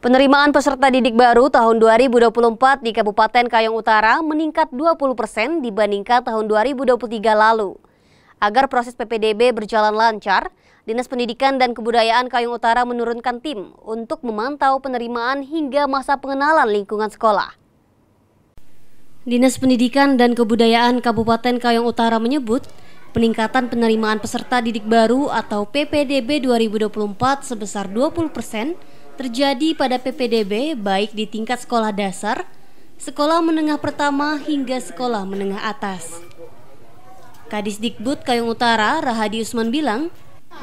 Penerimaan peserta didik baru tahun 2024 di Kabupaten Kayong Utara meningkat 20 persen dibandingkan tahun 2023 lalu. Agar proses PPDB berjalan lancar, Dinas Pendidikan dan Kebudayaan Kayong Utara menurunkan tim untuk memantau penerimaan hingga masa pengenalan lingkungan sekolah. Dinas Pendidikan dan Kebudayaan Kabupaten Kayong Utara menyebut, peningkatan penerimaan peserta didik baru atau PPDB 2024 sebesar 20 persen terjadi pada PPDB baik di tingkat sekolah dasar, sekolah menengah pertama hingga sekolah menengah atas. Kadis Dikbud Kayung Utara Rahadi Usman bilang,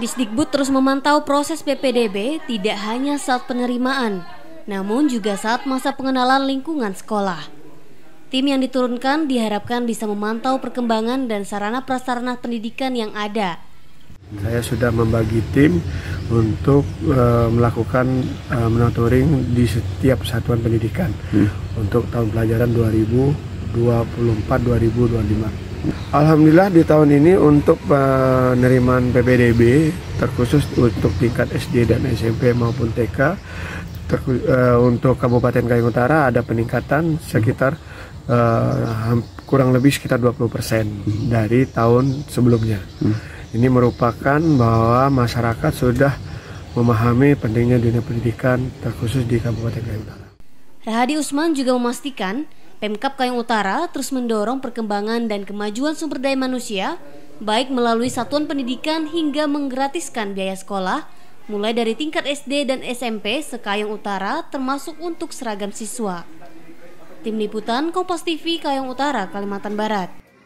Disdikbud terus memantau proses PPDB tidak hanya saat penerimaan, namun juga saat masa pengenalan lingkungan sekolah. Tim yang diturunkan diharapkan bisa memantau perkembangan dan sarana prasarana pendidikan yang ada, saya sudah membagi tim untuk uh, melakukan uh, eh, monitoring di setiap satuan pendidikan hmm. untuk tahun pelajaran 2024-2025. Alhamdulillah di tahun ini untuk penerimaan PPDB terkhusus untuk tingkat SD dan SMP maupun TK ter, uh, eh, untuk Kabupaten Kayung Utara ada peningkatan sekitar uh, kurang lebih sekitar 20% hmm. dari tahun sebelumnya. Hmm. Ini merupakan bahwa masyarakat sudah memahami pentingnya dunia pendidikan terkhusus di Kabupaten Kayung Utara. Rahadi Usman juga memastikan Pemkap Kayung Utara terus mendorong perkembangan dan kemajuan sumber daya manusia baik melalui satuan pendidikan hingga menggratiskan biaya sekolah mulai dari tingkat SD dan SMP sekayung Utara termasuk untuk seragam siswa. Tim Liputan Kompas TV Kayong Utara, Kalimantan Barat.